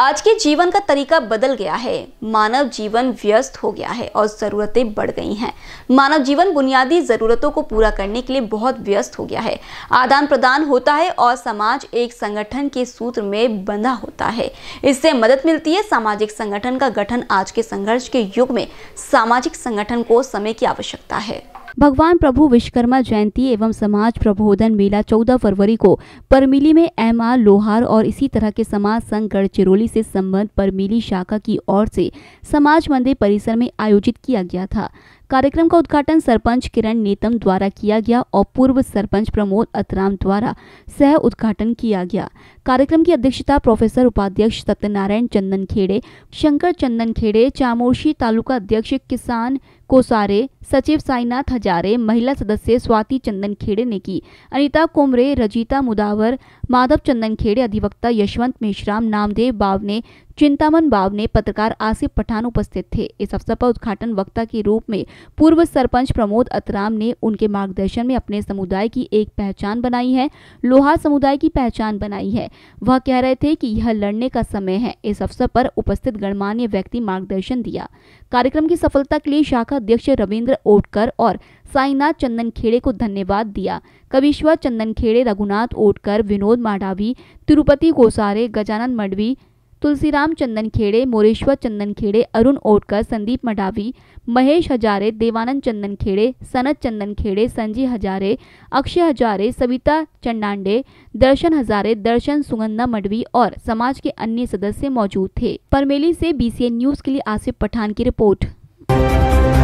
आज के जीवन का तरीका बदल गया है मानव जीवन व्यस्त हो गया है और ज़रूरतें बढ़ गई हैं मानव जीवन बुनियादी ज़रूरतों को पूरा करने के लिए बहुत व्यस्त हो गया है आदान प्रदान होता है और समाज एक संगठन के सूत्र में बंधा होता है इससे मदद मिलती है सामाजिक संगठन का गठन आज के संघर्ष के युग में सामाजिक संगठन को समय की आवश्यकता है भगवान प्रभु विश्वकर्मा जयंती एवं समाज प्रबोधन मेला 14 फरवरी को परमिली में एम आर लोहार और इसी तरह के समाज संघ गढ़चिरौली से संबंध परमिली शाखा की ओर से समाज मंदिर परिसर में आयोजित किया गया था कार्यक्रम का उद्घाटन सरपंच किरण नेतम द्वारा किया गया और पूर्व सरपंच प्रमोद अतराम द्वारा सह उद्घाटन किया गया कार्यक्रम की अध्यक्षता प्रोफेसर उपाध्यक्ष सत्यनारायण चंदन खेड़े शंकर चंदन खेड़े चामोशी तालुका अध्यक्ष किसान कोसारे सचिव साईनाथ हजारे महिला सदस्य स्वाति चंदन खेड़े ने की अनिता कोमरे रजिता मुदावर माधव चंदन खेड़े अधिवक्ता यशवंत मेश्राम नामदेव बावने चिंतामन बाव ने पत्रकार आसिफ पठान उपस्थित थे इस अवसर पर उद्घाटन वक्ता के रूप में पूर्व सरपंच प्रमोद अतराम ने उनके मार्गदर्शन में अपने समुदाय की एक पहचान बनाई है लोहार समुदाय की पहचान बनाई है वह कह रहे थे कि यह लड़ने का समय है इस अवसर पर उपस्थित गणमान्य व्यक्ति मार्गदर्शन दिया कार्यक्रम की सफलता के लिए शाखा अध्यक्ष रविन्द्र ओटकर और साईनाथ चंदन खेड़े को धन्यवाद दिया कविश्वर चंदन खेड़े रघुनाथ ओटकर विनोद माडावी तिरुपति कोसारे गजानन मडवी तुलसीराम चंदन खेड़े मोरेश्वर चंदन खेड़े अरुण ओटकर संदीप मडावी महेश हजारे देवानंद चंदन खेड़े सनत चंदन खेड़े संजय हजारे अक्षय हजारे सविता चंडांडे दर्शन हजारे दर्शन सुगंधा मडवी और समाज के अन्य सदस्य मौजूद थे परमेली से बीसीएन न्यूज के लिए आसिफ पठान की रिपोर्ट